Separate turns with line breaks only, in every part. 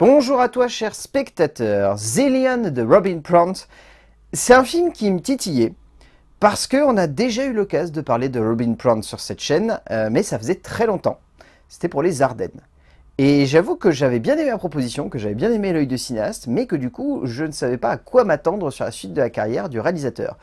Bonjour à toi cher spectateur, Zélian de Robin Prant, C'est un film qui me titillait parce qu'on a déjà eu l'occasion de parler de Robin Prant sur cette chaîne, euh, mais ça faisait très longtemps. C'était pour les Ardennes. Et j'avoue que j'avais bien aimé la proposition, que j'avais bien aimé l'œil de cinéaste, mais que du coup, je ne savais pas à quoi m'attendre sur la suite de la carrière du réalisateur.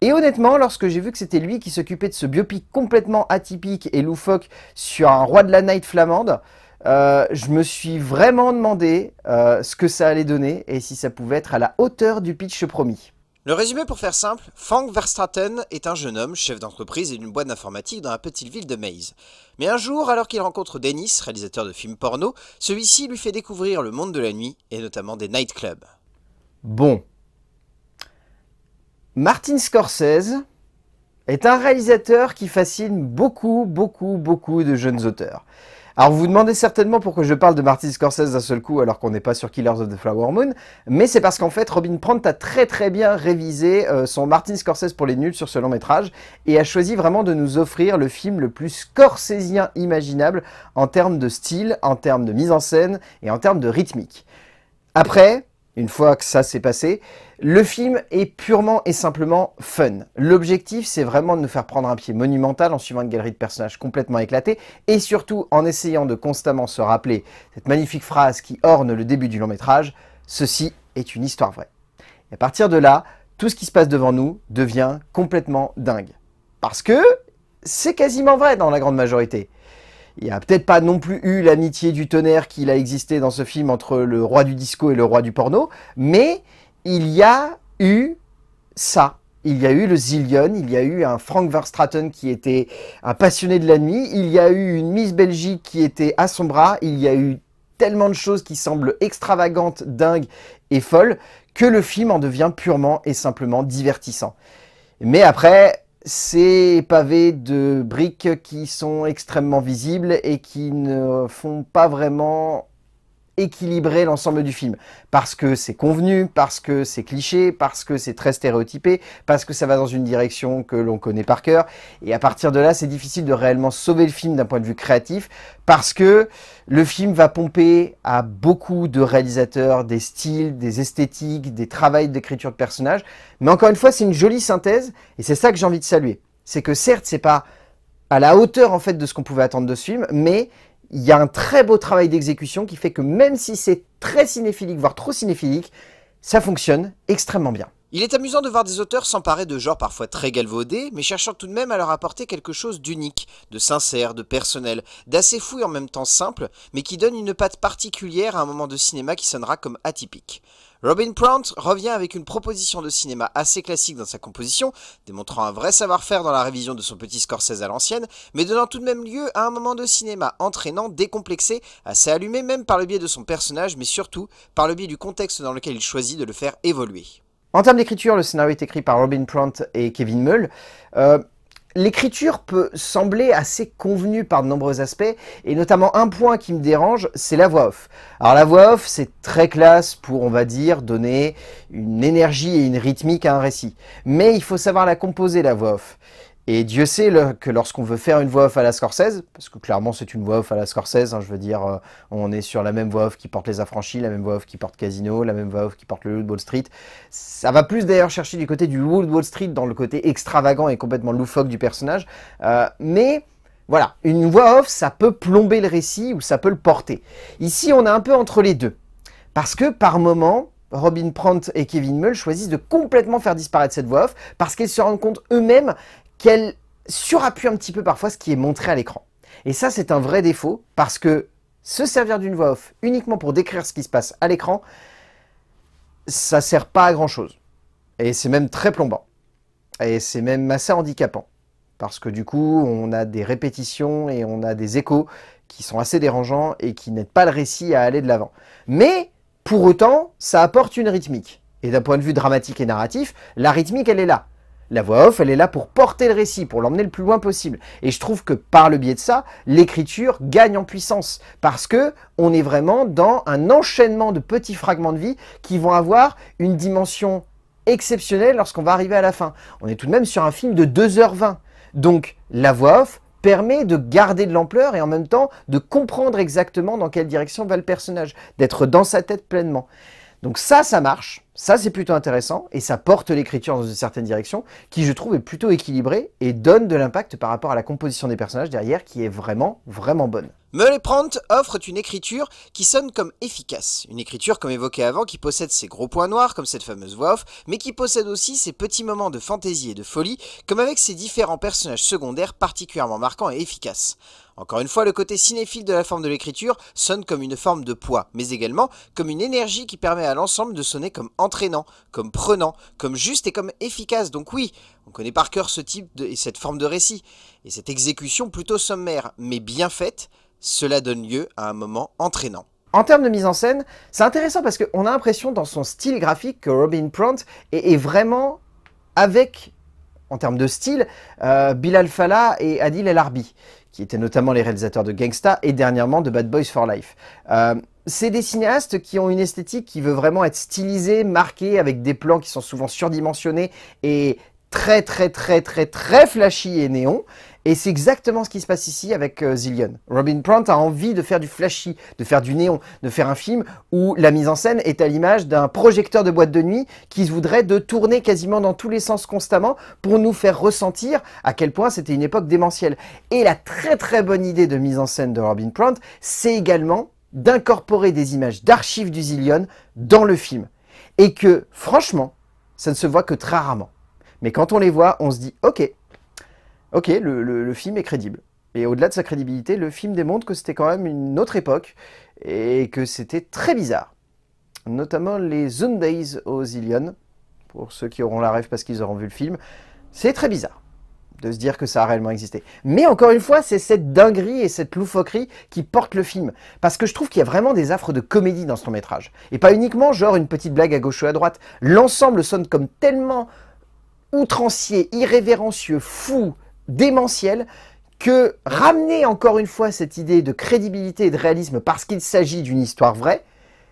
Et honnêtement, lorsque j'ai vu que c'était lui qui s'occupait de ce biopic complètement atypique et loufoque sur un roi de la night flamande, euh, je me suis vraiment demandé euh, ce que ça allait donner et si ça pouvait être à la hauteur du pitch promis. Le résumé pour faire simple, Frank Verstraten est un jeune homme, chef d'entreprise et d'une boîte d'informatique dans la petite ville de Maze. Mais un jour, alors qu'il rencontre Dennis, réalisateur de films porno, celui-ci lui fait découvrir le monde de la nuit et notamment des nightclubs. Bon. Martin Scorsese est un réalisateur qui fascine beaucoup, beaucoup, beaucoup de jeunes auteurs. Alors vous vous demandez certainement pourquoi je parle de Martin Scorsese d'un seul coup alors qu'on n'est pas sur Killers of the Flower Moon, mais c'est parce qu'en fait Robin Prant a très très bien révisé euh, son Martin Scorsese pour les nuls sur ce long métrage et a choisi vraiment de nous offrir le film le plus scorsésien imaginable en termes de style, en termes de mise en scène et en termes de rythmique. Après, une fois que ça s'est passé, le film est purement et simplement fun. L'objectif, c'est vraiment de nous faire prendre un pied monumental en suivant une galerie de personnages complètement éclatés et surtout en essayant de constamment se rappeler cette magnifique phrase qui orne le début du long métrage Ceci est une histoire vraie. Et à partir de là, tout ce qui se passe devant nous devient complètement dingue. Parce que c'est quasiment vrai dans la grande majorité. Il n'y a peut-être pas non plus eu l'amitié du tonnerre qu'il a existé dans ce film entre le roi du disco et le roi du porno, mais il y a eu ça. Il y a eu le Zillion, il y a eu un Frank Verstraten qui était un passionné de la nuit, il y a eu une Miss Belgique qui était à son bras, il y a eu tellement de choses qui semblent extravagantes, dingues et folles que le film en devient purement et simplement divertissant. Mais après, ces pavés de briques qui sont extrêmement visibles et qui ne font pas vraiment équilibrer l'ensemble du film. Parce que c'est convenu, parce que c'est cliché, parce que c'est très stéréotypé, parce que ça va dans une direction que l'on connaît par cœur. Et à partir de là, c'est difficile de réellement sauver le film d'un point de vue créatif, parce que le film va pomper à beaucoup de réalisateurs des styles, des esthétiques, des travails d'écriture de personnages. Mais encore une fois, c'est une jolie synthèse, et c'est ça que j'ai envie de saluer. C'est que certes, c'est pas à la hauteur en fait de ce qu'on pouvait attendre de ce film, mais il y a un très beau travail d'exécution qui fait que même si c'est très cinéphilique, voire trop cinéphilique, ça fonctionne extrêmement bien. Il est amusant de voir des auteurs s'emparer de genres parfois très galvaudés, mais cherchant tout de même à leur apporter quelque chose d'unique, de sincère, de personnel, d'assez fou et en même temps simple, mais qui donne une patte particulière à un moment de cinéma qui sonnera comme atypique. Robin Prant revient avec une proposition de cinéma assez classique dans sa composition, démontrant un vrai savoir-faire dans la révision de son petit Scorsese à l'ancienne, mais donnant tout de même lieu à un moment de cinéma entraînant, décomplexé, assez allumé même par le biais de son personnage, mais surtout par le biais du contexte dans lequel il choisit de le faire évoluer. En termes d'écriture, le scénario est écrit par Robin Prant et Kevin Mull. Euh, L'écriture peut sembler assez convenue par de nombreux aspects, et notamment un point qui me dérange, c'est la voix off. Alors la voix off, c'est très classe pour, on va dire, donner une énergie et une rythmique à un récit. Mais il faut savoir la composer, la voix off. Et Dieu sait que lorsqu'on veut faire une voix off à la Scorsese, parce que clairement c'est une voix off à la Scorsese, hein, je veux dire, euh, on est sur la même voix off qui porte Les Affranchis, la même voix off qui porte Casino, la même voix off qui porte Le Wall Street. Ça va plus d'ailleurs chercher du côté du Loup Wall Street, dans le côté extravagant et complètement loufoque du personnage. Euh, mais voilà, une voix off, ça peut plomber le récit ou ça peut le porter. Ici, on est un peu entre les deux. Parce que par moments, Robin Prant et Kevin Mull choisissent de complètement faire disparaître cette voix off parce qu'ils se rendent compte eux-mêmes qu'elle surappuie un petit peu parfois ce qui est montré à l'écran. Et ça, c'est un vrai défaut, parce que se servir d'une voix off uniquement pour décrire ce qui se passe à l'écran, ça sert pas à grand-chose. Et c'est même très plombant. Et c'est même assez handicapant. Parce que du coup, on a des répétitions et on a des échos qui sont assez dérangeants et qui n'aident pas le récit à aller de l'avant. Mais, pour autant, ça apporte une rythmique. Et d'un point de vue dramatique et narratif, la rythmique, elle est là. La voix off, elle est là pour porter le récit, pour l'emmener le plus loin possible. Et je trouve que par le biais de ça, l'écriture gagne en puissance parce que on est vraiment dans un enchaînement de petits fragments de vie qui vont avoir une dimension exceptionnelle lorsqu'on va arriver à la fin. On est tout de même sur un film de 2h20. Donc la voix off permet de garder de l'ampleur et en même temps de comprendre exactement dans quelle direction va le personnage, d'être dans sa tête pleinement. Donc ça, ça marche. Ça, c'est plutôt intéressant et ça porte l'écriture dans une certaine direction qui, je trouve, est plutôt équilibrée et donne de l'impact par rapport à la composition des personnages derrière qui est vraiment, vraiment bonne. Prant offre une écriture qui sonne comme efficace. Une écriture, comme évoqué avant, qui possède ses gros points noirs, comme cette fameuse voix off, mais qui possède aussi ses petits moments de fantaisie et de folie, comme avec ses différents personnages secondaires particulièrement marquants et efficaces. Encore une fois, le côté cinéphile de la forme de l'écriture sonne comme une forme de poids, mais également comme une énergie qui permet à l'ensemble de sonner comme entraînant, comme prenant, comme juste et comme efficace. Donc oui, on connaît par cœur ce type et cette forme de récit, et cette exécution plutôt sommaire, mais bien faite, cela donne lieu à un moment entraînant. En termes de mise en scène, c'est intéressant parce qu'on a l'impression dans son style graphique que Robin Prant est, vraiment avec, en termes de style, Bill euh, Bilal et Adil El Arbi, qui étaient notamment les réalisateurs de Gangsta et dernièrement de Bad Boys for Life. Euh, c'est des cinéastes qui ont une esthétique qui veut vraiment être stylisée, marquée, avec des plans qui sont souvent surdimensionnés et très très très très très flashy et néon. Et c'est exactement ce qui se passe ici avec euh, Zillion. Robin Prant a envie de faire du flashy, de faire du néon, de faire un film où la mise en scène est à l'image d'un projecteur de boîte de nuit qui voudrait de tourner quasiment dans tous les sens constamment pour nous faire ressentir à quel point c'était une époque démentielle. Et la très très bonne idée de mise en scène de Robin Prant, c'est également d'incorporer des images d'archives du Zillion dans le film. Et que, franchement, ça ne se voit que très rarement. Mais quand on les voit, on se dit « Ok, ok, le, film est crédible. Et au-delà de sa crédibilité, le film démontre que c'était quand même une autre époque et que c'était très bizarre. Notamment les Zundays aux Zillion, pour ceux qui auront la rêve parce qu'ils auront vu le film. C'est très bizarre de se dire que ça a réellement existé. Mais encore une fois, c'est cette dinguerie et cette loufoquerie qui porte le film. Parce que je trouve qu'il y a vraiment des affres de comédie dans ce long métrage. Et pas uniquement genre une petite blague à gauche ou à droite. L'ensemble sonne comme tellement outrancier, irrévérencieux, fou, démentiel que ramener encore une fois cette idée de crédibilité et de réalisme parce qu'il s'agit d'une histoire vraie,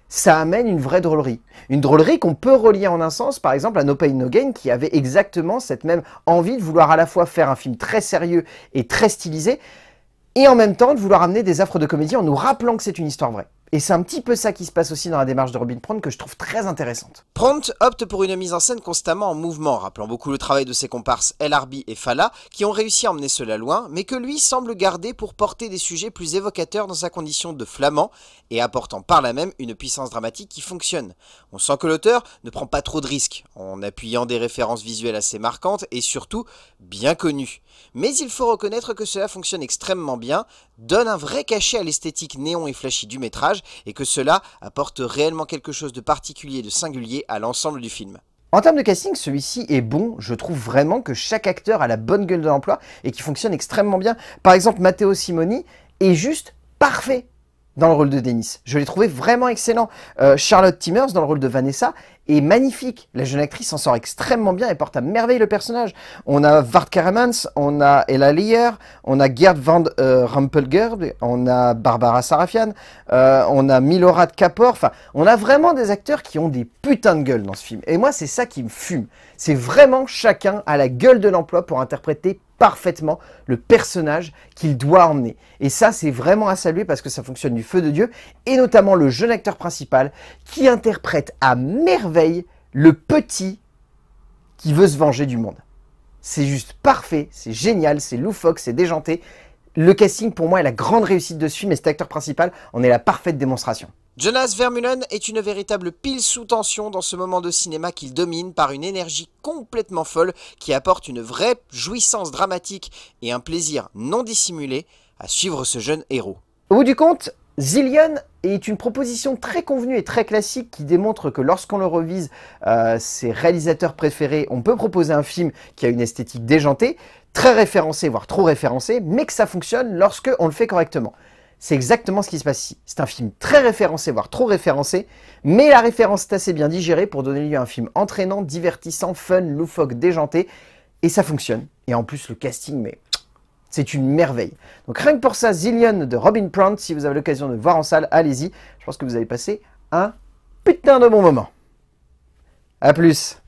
ça amène une vraie drôlerie. Une drôlerie qu'on peut relier en un sens, par exemple, à No Pain No Gain, qui avait exactement cette même envie de vouloir à la fois faire un film très sérieux et très stylisé, et en même temps de vouloir amener des affres de comédie en nous rappelant que c'est une histoire vraie. Et c'est un petit peu ça qui se passe aussi dans la démarche de Robin Pront que je trouve très intéressante. Pront opte pour une mise en scène constamment en mouvement, rappelant beaucoup le travail de ses comparses El Arbi et Fala, qui ont réussi à emmener cela loin, mais que lui semble garder pour porter des sujets plus évocateurs dans sa condition de flamand, et apportant par là même une puissance dramatique qui fonctionne. On sent que l'auteur ne prend pas trop de risques, en appuyant des références visuelles assez marquantes et surtout bien connues. Mais il faut reconnaître que cela fonctionne extrêmement bien, donne un vrai cachet à l'esthétique néon et flashy du métrage et que cela apporte réellement quelque chose de particulier de singulier à l'ensemble du film. En termes de casting, celui-ci est bon. Je trouve vraiment que chaque acteur a la bonne gueule de l'emploi et qui fonctionne extrêmement bien. Par exemple, Matteo Simoni est juste parfait dans le rôle de Dennis. Je l'ai trouvé vraiment excellent. Euh, Charlotte Timmers dans le rôle de Vanessa est magnifique. La jeune actrice s'en sort extrêmement bien et porte à merveille le personnage. On a Vart Karamans, on a Ella Leyer, on a Gerd van euh, on a Barbara Sarafian, euh, on a Milorad Kapor. Enfin, on a vraiment des acteurs qui ont des putains de gueules dans ce film. Et moi, c'est ça qui me fume. C'est vraiment chacun à la gueule de l'emploi pour interpréter parfaitement le personnage qu'il doit emmener. Et ça, c'est vraiment à saluer parce que ça fonctionne du feu de Dieu, et notamment le jeune acteur principal qui interprète à merveille le petit qui veut se venger du monde. C'est juste parfait, c'est génial, c'est loufoque, c'est déjanté. Le casting pour moi est la grande réussite de ce film et cet acteur principal en est la parfaite démonstration. Jonas Vermulen est une véritable pile sous tension dans ce moment de cinéma qu'il domine par une énergie complètement folle qui apporte une vraie jouissance dramatique et un plaisir non dissimulé à suivre ce jeune héros. Au bout du compte, Zillion est une proposition très convenue et très classique qui démontre que lorsqu'on le revise euh, ses réalisateurs préférés, on peut proposer un film qui a une esthétique déjantée, très référencée, voire trop référencée, mais que ça fonctionne lorsque on le fait correctement. C'est exactement ce qui se passe ici. C'est un film très référencé, voire trop référencé, mais la référence est assez bien digérée pour donner lieu à un film entraînant, divertissant, fun, loufoque, déjanté, et ça fonctionne. Et en plus, le casting, mais c'est une merveille. Donc rien que pour ça, Zillion de Robin Prant, si vous avez l'occasion de voir en salle, allez-y. Je pense que vous avez passé un putain de bon moment. A plus